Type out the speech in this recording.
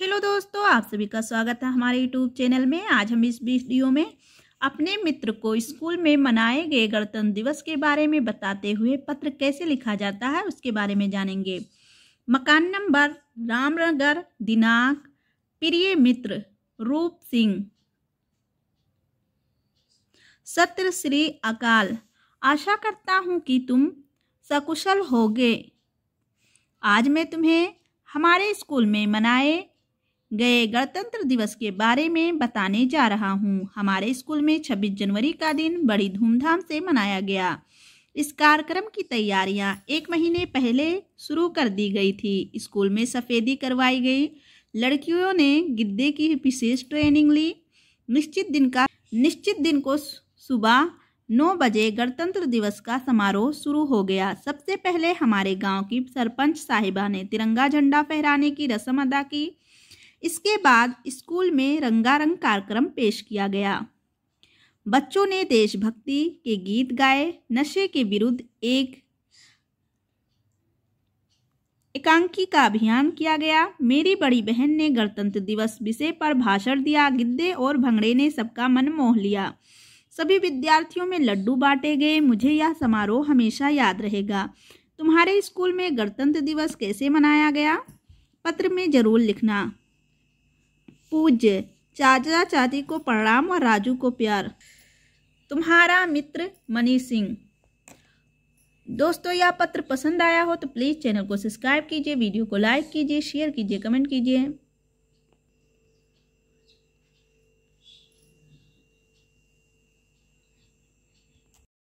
hello दोस्तों आप सभी का स्वागत है हमारे यूट्यूब चैनल में आज हम इस वीडियो में अपने मित्र को स्कूल में मनाए गए गणतंत्र दिवस के बारे में बताते हुए पत्र कैसे लिखा जाता है उसके बारे में जानेंगे मकान नंबर रामनगर दिनांक प्रिय मित्र रूप सिंह सत्र श्री अकाल आशा करता हूँ कि तुम सकुशल होगे आज मैं तुम्हें हमारे स्कूल में मनाए गए गणतंत्र दिवस के बारे में बताने जा रहा हूँ हमारे स्कूल में 26 जनवरी का दिन बड़ी धूमधाम से मनाया गया इस कार्यक्रम की तैयारियाँ एक महीने पहले शुरू कर दी गई थी स्कूल में सफ़ेदी करवाई गई लड़कियों ने गिद्दे की विशेष ट्रेनिंग ली निश्चित दिन का निश्चित दिन को सुबह नौ बजे गणतंत्र दिवस का समारोह शुरू हो गया सबसे पहले हमारे गांव की सरपंच साहिबा ने तिरंगा झंडा फहराने की रस्म अदा की इसके बाद स्कूल में रंगारंग कार्यक्रम पेश किया गया बच्चों ने देशभक्ति के गीत गाए नशे के विरुद्ध एक एकांकी का अभियान किया गया मेरी बड़ी बहन ने गणतंत्र दिवस विषय पर भाषण दिया गिद्दे और भंगड़े ने सबका मन मोह लिया सभी विद्यार्थियों में लड्डू बांटे गए मुझे यह समारोह हमेशा याद रहेगा तुम्हारे स्कूल में गणतंत्र दिवस कैसे मनाया गया पत्र में जरूर लिखना पूज्य चाचा चाची को प्रणाम और राजू को प्यार तुम्हारा मित्र मनी सिंह दोस्तों यह पत्र पसंद आया हो तो प्लीज़ चैनल को सब्सक्राइब कीजिए वीडियो को लाइक कीजिए शेयर कीजिए कमेंट कीजिए